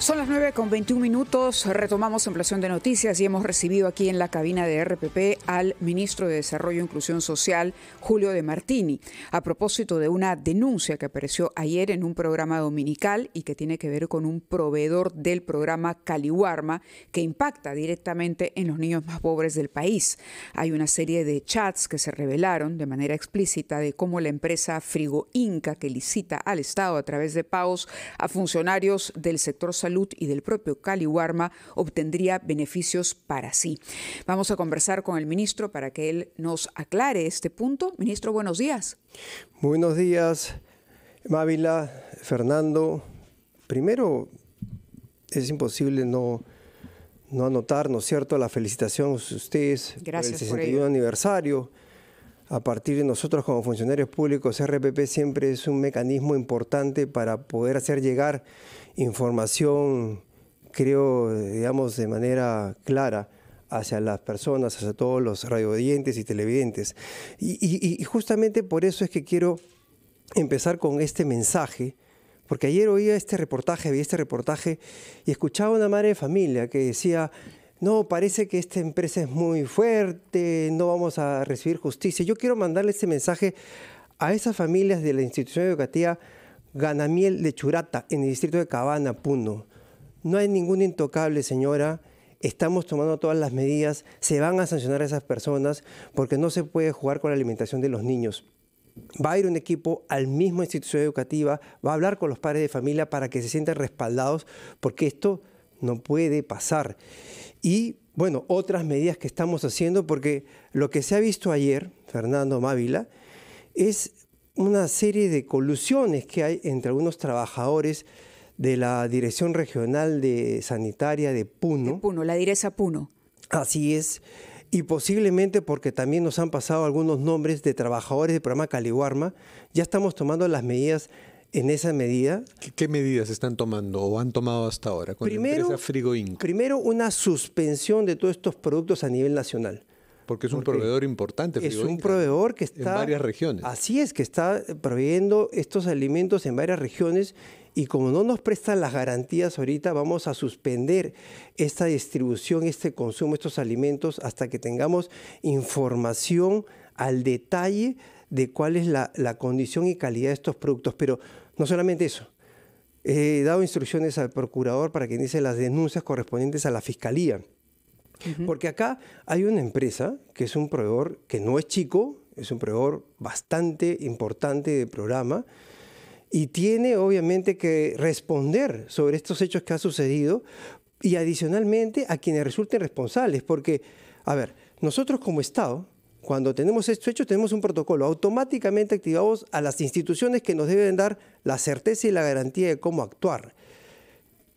Son las 9 con 21 minutos, retomamos ampliación de noticias y hemos recibido aquí en la cabina de RPP al ministro de Desarrollo e Inclusión Social, Julio De Martini, a propósito de una denuncia que apareció ayer en un programa dominical y que tiene que ver con un proveedor del programa Caliwarma que impacta directamente en los niños más pobres del país. Hay una serie de chats que se revelaron de manera explícita de cómo la empresa Frigo Inca, que licita al Estado a través de pagos a funcionarios del sector sanitario, y del propio Cali Warma, obtendría beneficios para sí. Vamos a conversar con el ministro para que él nos aclare este punto. Ministro, buenos días. Buenos días, Mávila, Fernando. Primero, es imposible no no anotar, ¿no es cierto?, la felicitación a ustedes Gracias por el 61 aniversario a partir de nosotros como funcionarios públicos, RPP siempre es un mecanismo importante para poder hacer llegar información, creo, digamos, de manera clara hacia las personas, hacia todos los radiovidentes y televidentes. Y, y justamente por eso es que quiero empezar con este mensaje, porque ayer oía este reportaje, vi este reportaje y escuchaba a una madre de familia que decía, no, parece que esta empresa es muy fuerte, no vamos a recibir justicia. Yo quiero mandarle este mensaje a esas familias de la institución educativa Ganamiel de Churata, en el distrito de Cabana, Puno. No hay ningún intocable, señora. Estamos tomando todas las medidas. Se van a sancionar a esas personas porque no se puede jugar con la alimentación de los niños. Va a ir un equipo al mismo institución educativa, va a hablar con los padres de familia para que se sientan respaldados porque esto no puede pasar. Y bueno, otras medidas que estamos haciendo, porque lo que se ha visto ayer, Fernando Mávila, es una serie de colusiones que hay entre algunos trabajadores de la Dirección Regional de Sanitaria de Puno. De Puno, la Dirección Puno. Así es. Y posiblemente porque también nos han pasado algunos nombres de trabajadores del programa Caliwarma, ya estamos tomando las medidas en esa medida. ¿Qué, medidas están tomando o han tomado hasta ahora con primero, la empresa Frigo Primero, una suspensión de todos estos productos a nivel nacional. Porque es un proveedor importante. Frigo es un proveedor que está... En varias regiones. Así es, que está proveyendo estos alimentos en varias regiones y como no nos prestan las garantías ahorita, vamos a suspender esta distribución, este consumo, estos alimentos, hasta que tengamos información al detalle de cuál es la, condición y calidad de estos productos. Pero no solamente eso, he dado instrucciones al procurador para que inicie las denuncias correspondientes a la fiscalía. Porque acá hay una empresa que es un proveedor que no es chico, es un proveedor bastante importante de programa y tiene obviamente que responder sobre estos hechos que ha sucedido y adicionalmente a quienes resulten responsables. Porque, a ver, nosotros como Estado cuando tenemos esto hecho, tenemos un protocolo. Automáticamente activamos a las instituciones que nos deben dar la certeza y la garantía de cómo actuar.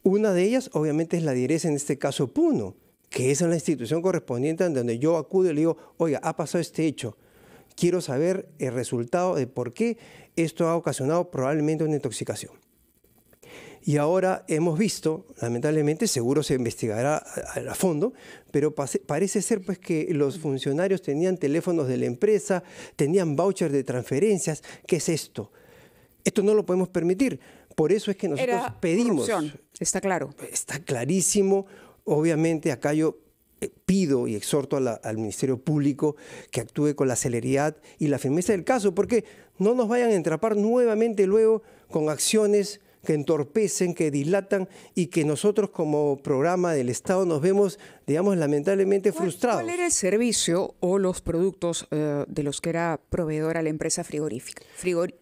Una de ellas, obviamente, es la dirección, en este caso Puno, que es la institución correspondiente en donde yo acudo y le digo, oiga, ha pasado este hecho. Quiero saber el resultado de por qué esto ha ocasionado probablemente una intoxicación. Y ahora hemos visto, lamentablemente, seguro se investigará a, fondo, pero parece ser pues que los funcionarios tenían teléfonos de la empresa, tenían vouchers de transferencias. ¿Qué es esto? Esto no lo podemos permitir. Por eso es que nosotros pedimos. Está claro. Está clarísimo. Obviamente, acá yo eh, pido y exhorto al Ministerio Público que actúe con la celeridad y la firmeza del caso, porque no nos vayan a entrapar nuevamente luego con acciones que entorpecen, que dilatan y que nosotros como programa del Estado nos vemos, digamos, lamentablemente frustrados. ¿Cuál era el servicio o los productos eh, de los que era proveedora la empresa frigorífica,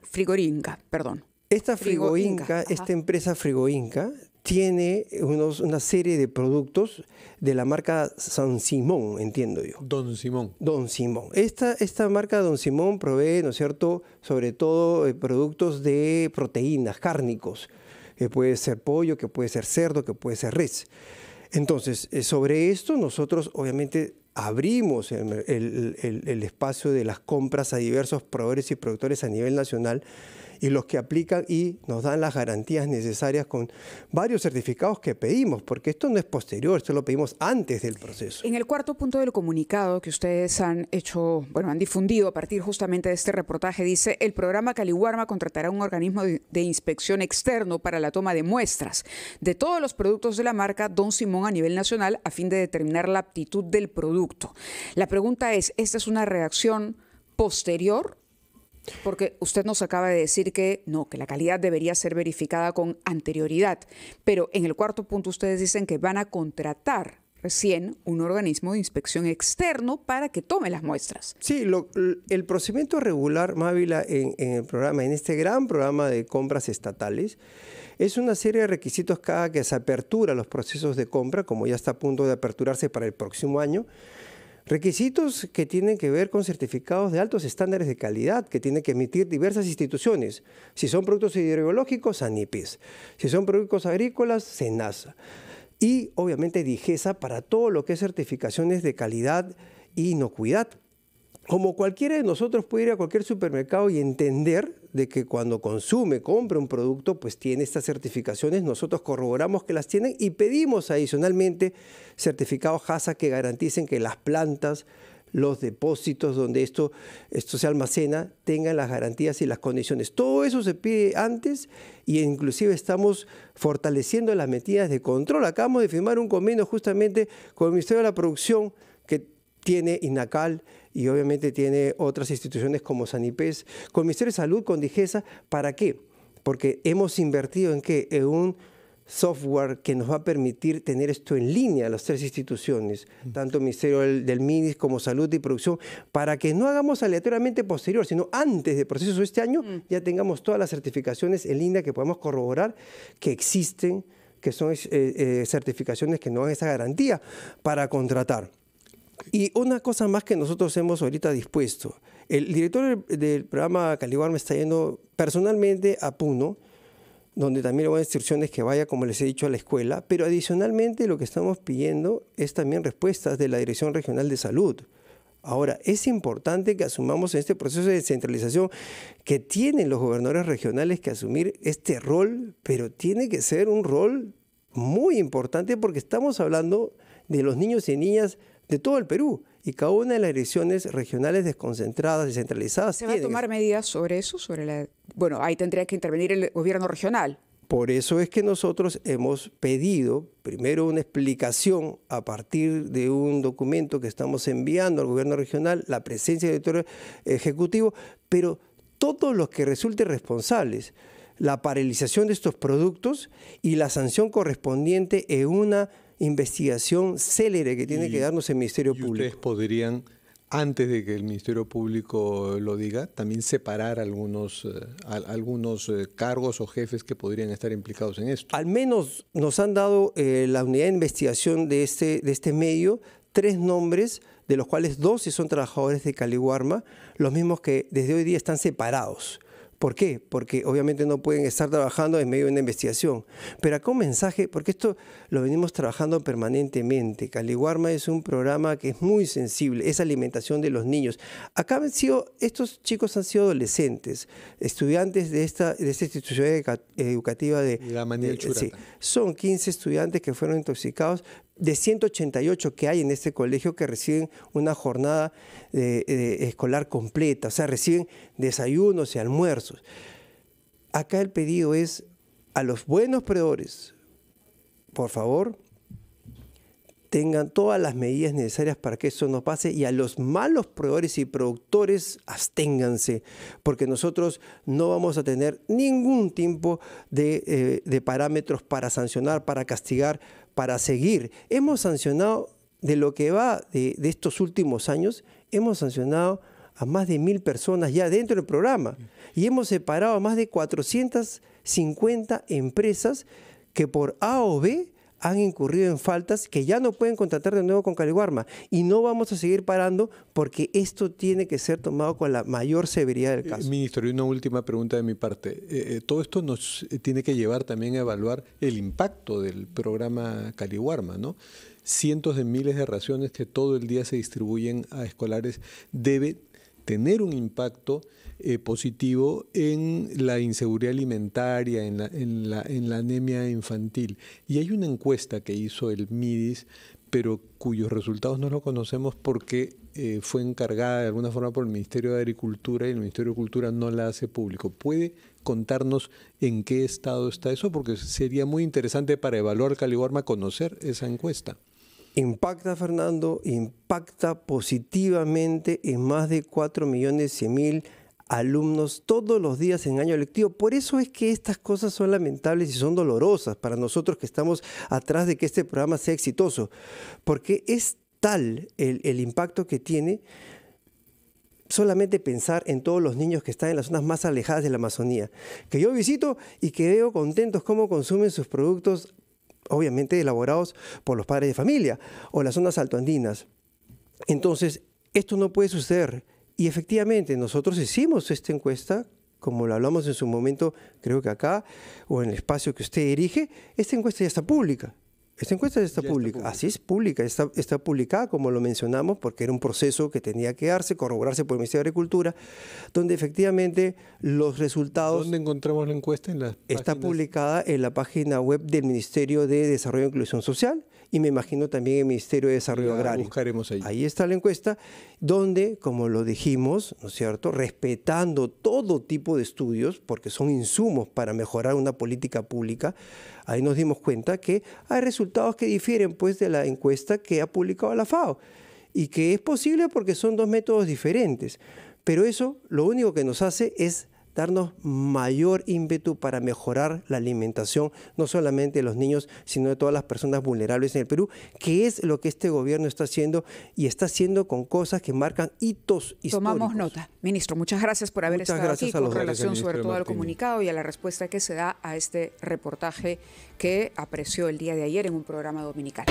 frigorinca? Perdón. Esta Frigoinca, esta empresa Frigoinca, tiene una serie de productos de la marca San Simón, entiendo yo. Don Simón. Don Simón. Esta, esta marca Don Simón provee, ¿no es cierto?, sobre todo eh, productos de proteínas, cárnicos, que puede ser pollo, que puede ser cerdo, que puede ser res. Entonces, eh, sobre esto nosotros obviamente abrimos el espacio de las compras a diversos proveedores y productores a nivel nacional y los que aplican y nos dan las garantías necesarias con varios certificados que pedimos, porque esto no es posterior, esto lo pedimos antes del proceso. En el cuarto punto del comunicado que ustedes han hecho, bueno, han difundido a partir justamente de este reportaje, dice, el programa Caliwarma contratará un organismo de inspección externo para la toma de muestras de todos los productos de la marca Don Simón a nivel nacional a fin de determinar la aptitud del producto. La pregunta es, ¿esta es una reacción posterior porque usted nos acaba de decir que no, que la calidad debería ser verificada con anterioridad, pero en el cuarto punto ustedes dicen que van a contratar recién un organismo de inspección externo para que tome las muestras. Sí, el procedimiento regular, Mávila, en, el programa, en este gran programa de compras estatales, es una serie de requisitos cada que se apertura los procesos de compra, como ya está a punto de aperturarse para el próximo año. Requisitos que tienen que ver con certificados de altos estándares de calidad que tienen que emitir diversas instituciones. Si son productos hidrobiológicos, ANIPES. Si son productos agrícolas, SENASA. Y obviamente DIGESA para todo lo que es certificaciones de calidad e inocuidad. Como cualquiera de nosotros puede ir a cualquier supermercado y entender de que cuando consume, compra un producto, pues tiene estas certificaciones, nosotros corroboramos que las tienen y pedimos adicionalmente certificados HASA que garanticen que las plantas, los depósitos donde esto, esto se almacena tengan las garantías y las condiciones. Todo eso se pide antes y inclusive estamos fortaleciendo las medidas de control. Acabamos de firmar un convenio justamente con el Ministerio de la Producción que tiene INACAL y obviamente tiene otras instituciones como Sanipes, con Ministerio de Salud, con Digesa. ¿Para qué? Porque hemos invertido en qué? En un software que nos va a permitir tener esto en línea, las tres instituciones, mm. tanto Ministerio del, MINIS como Salud y Producción, para que no hagamos aleatoriamente posterior, sino antes del proceso de este año, mm. ya tengamos todas las certificaciones en línea que podemos corroborar que existen, que son eh, eh, certificaciones que nos dan esa garantía para contratar. Y una cosa más que nosotros hemos ahorita dispuesto. El director del programa Caliguar me está yendo personalmente a Puno, donde también le voy a instrucciones que vaya, como les he dicho, a la escuela, pero adicionalmente lo que estamos pidiendo es también respuestas de la Dirección Regional de Salud. Ahora, es importante que asumamos en este proceso de descentralización que tienen los gobernadores regionales que asumir este rol, pero tiene que ser un rol muy importante porque estamos hablando de los niños y niñas de todo el Perú y cada una de las elecciones regionales desconcentradas, descentralizadas. ¿Se va a tomar medidas sobre eso? Sobre la... Bueno, ahí tendría que intervenir el gobierno regional. Por eso es que nosotros hemos pedido primero una explicación a partir de un documento que estamos enviando al gobierno regional, la presencia del director ejecutivo, pero todos los que resulten responsables, la paralización de estos productos y la sanción correspondiente en una investigación célere que tiene que darnos el Ministerio Público. ¿Ustedes podrían, antes de que el Ministerio Público lo diga, también separar algunos, eh, algunos eh, cargos o jefes que podrían estar implicados en esto? Al menos nos han dado eh, la unidad de investigación de este, de este medio tres nombres de los cuales dos son trabajadores de Caliwarma, los mismos que desde hoy día están separados. ¿Por qué? Porque obviamente no pueden estar trabajando en medio de una investigación. Pero acá un mensaje, porque esto lo venimos trabajando permanentemente. Caliwarma es un programa que es muy sensible, es alimentación de los niños. Acá han sido, estos chicos han sido adolescentes, estudiantes de esta, institución educativa de... La Churata. son 15 estudiantes que fueron intoxicados, de 188 que hay en este colegio que reciben una jornada eh, eh, escolar completa, o sea, reciben desayunos y almuerzos. Acá el pedido es a los buenos predores, por favor, tengan todas las medidas necesarias para que eso no pase y a los malos proveedores y productores absténganse, porque nosotros no vamos a tener ningún tipo eh, de, parámetros para sancionar, para castigar, para seguir. Hemos sancionado, de lo que va de, de estos últimos años, hemos sancionado a más de mil personas ya dentro del programa y hemos separado a más de 450 empresas que por A o B han incurrido en faltas que ya no pueden contratar de nuevo con Caliwarma. Y no vamos a seguir parando porque esto tiene que ser tomado con la mayor severidad del eh, caso. ministro, y una última pregunta de mi parte. Eh, eh, todo esto nos tiene que llevar también a evaluar el impacto del programa Caliwarma, ¿no? Cientos de miles de raciones que todo el día se distribuyen a escolares debe tener un impacto eh, positivo en la inseguridad alimentaria, en la, anemia infantil. Y hay una encuesta que hizo el MIDIS, pero cuyos resultados no los conocemos porque eh, fue encargada de alguna forma por el Ministerio de Agricultura y el Ministerio de Cultura no la hace público. ¿Puede contarnos en qué estado está eso? Porque sería muy interesante para evaluar Caligorma conocer esa encuesta impacta, Fernando, impacta positivamente en más de 4 millones alumnos todos los días en año lectivo. Por eso es que estas cosas son lamentables y son dolorosas para nosotros que estamos atrás de que este programa sea exitoso, porque es tal el, el impacto que tiene solamente pensar en todos los niños que están en las zonas más alejadas de la Amazonía, que yo visito y que veo contentos cómo consumen sus productos obviamente elaborados por los padres de familia o las zonas altoandinas. Entonces, esto no puede suceder. Y efectivamente, nosotros hicimos esta encuesta, como lo hablamos en su momento, creo que acá, o en el espacio que usted dirige, esta encuesta ya está pública. Esta encuesta está, pública. así es pública, está, está publicada como lo mencionamos porque era un proceso que tenía que darse, corroborarse por el Ministerio de Agricultura, donde efectivamente los resultados... ¿Dónde encontramos la encuesta? En Está publicada en la página web del Ministerio de Desarrollo e Inclusión Social, y me imagino también el Ministerio de Desarrollo Agrario. ahí. está la encuesta, donde, como lo dijimos, ¿no es cierto?, respetando todo tipo de estudios, porque son insumos para mejorar una política pública, ahí nos dimos cuenta que hay resultados que difieren pues de la encuesta que ha publicado la FAO y que es posible porque son dos métodos diferentes. Pero eso lo único que nos hace es darnos mayor ímpetu para mejorar la alimentación, no solamente de los niños, sino de todas las personas vulnerables en el Perú, que es lo que este gobierno está haciendo y está haciendo con cosas que marcan hitos históricos. Tomamos nota. Ministro, muchas gracias por haber estado aquí con relación sobre todo al comunicado y a la respuesta que se da a este reportaje que apreció el día de ayer en un programa dominical.